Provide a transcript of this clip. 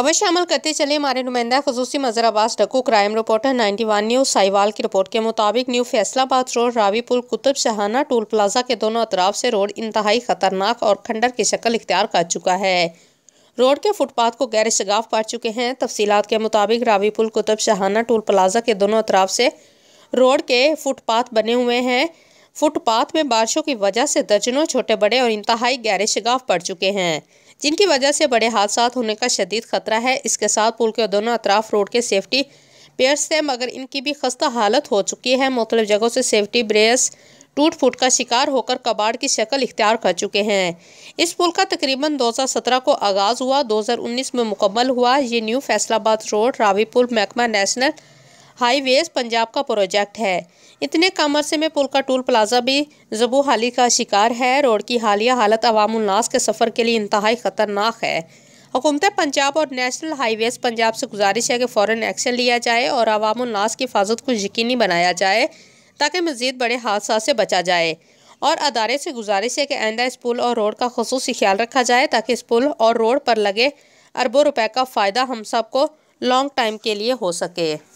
अवश्य अमल करते चले हमारे नुमाइंदा खसूस मजर आबाज डको क्राइम रिपोर्टर 91 न्यूज साहिवाल की रिपोर्ट के मुताबिक न्यू फैसलाबाद रोड रावी पुल कुतुब शहाना टोल प्लाजा के दोनों अतराफ से रोड इंतहाई खतरनाक और खंडर की शक्ल इख्तियार कर चुका है रोड के फुटपाथ को गैर शगाफ पड़ चुके हैं तफसीत के मुताबिक रावी पुल कुतुब शहाना टोल प्लाजा के दोनों अतराफ से रोड के फुटपाथ बने हुए हैं फुटपाथ में बारिशों की वजह से दर्जनों छोटे बड़े और इंतहाई गैर शगाफ पड़ चुके हैं जिनकी वजह से बड़े हादसा होने का शदीद खतरा है इसके साथ पुल के दोनों अतराफ रोड के सेफ्टी पेयर्स थे मगर इनकी भी खस्ता हालत हो चुकी है मुख्तलिफ जगहों से सेफ्टी ब्रेस टूट फूट का शिकार होकर कबाड़ की शक्ल इख्तियार कर चुके हैं इस पुल का तकरीबन 2017 को आगाज़ हुआ 2019 में मुकम्मल हुआ ये न्यू फैसलाबाद रोड रावी पुल महकमा नेशनल हाईवेज पंजाब का प्रोजेक्ट है इतने कम अरसे में पुल का टूल प्लाजा भी जबू हाली का शिकार है रोड की हालिया हालत अवामनास के सफ़र के लिए इंतहाई ख़तरनाक है हुकूमत पंजाब और नेशनल हाईवेज पंजाब से गुजारिश है कि फ़ौर एक्शन लिया जाए और अवामनास की हिफाजत को यकीनी बनाया जाए ताकि मज़ीद बड़े हादसा से बचा जाए और अदारे से गुजारिश है कि आइंदा इस पुल और रोड का खसूस ख्याल रखा जाए ताकि इस पुल और रोड पर लगे अरबों रुपए का फ़ायदा हम सब को लॉन्ग टाइम के लिए हो सके